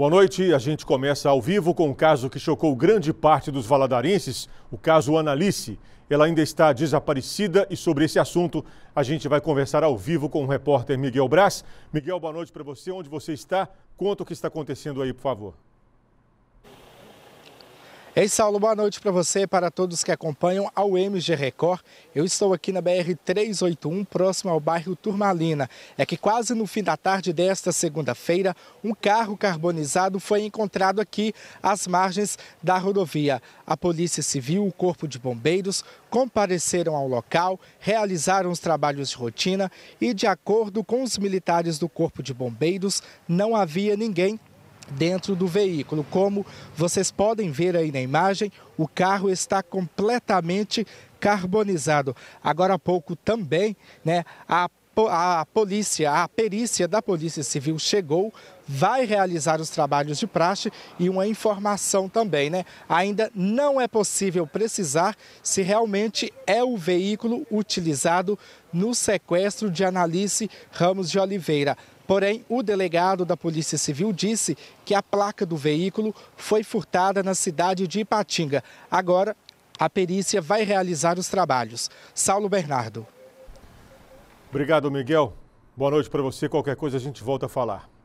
Boa noite. A gente começa ao vivo com um caso que chocou grande parte dos valadarenses, o caso Analice. Ela ainda está desaparecida e sobre esse assunto a gente vai conversar ao vivo com o repórter Miguel Braz. Miguel, boa noite para você. Onde você está? Conta o que está acontecendo aí, por favor. Ei, Saulo, boa noite para você e para todos que acompanham ao MG Record. Eu estou aqui na BR-381, próximo ao bairro Turmalina. É que quase no fim da tarde desta segunda-feira, um carro carbonizado foi encontrado aqui às margens da rodovia. A Polícia Civil, o Corpo de Bombeiros, compareceram ao local, realizaram os trabalhos de rotina e, de acordo com os militares do Corpo de Bombeiros, não havia ninguém dentro do veículo. Como vocês podem ver aí na imagem, o carro está completamente carbonizado. Agora há pouco também, né, a a polícia, a perícia da Polícia Civil chegou, vai realizar os trabalhos de praxe e uma informação também, né? Ainda não é possível precisar se realmente é o veículo utilizado no sequestro de Analice Ramos de Oliveira. Porém, o delegado da Polícia Civil disse que a placa do veículo foi furtada na cidade de Ipatinga. Agora, a perícia vai realizar os trabalhos. Saulo Bernardo. Obrigado, Miguel. Boa noite para você. Qualquer coisa a gente volta a falar.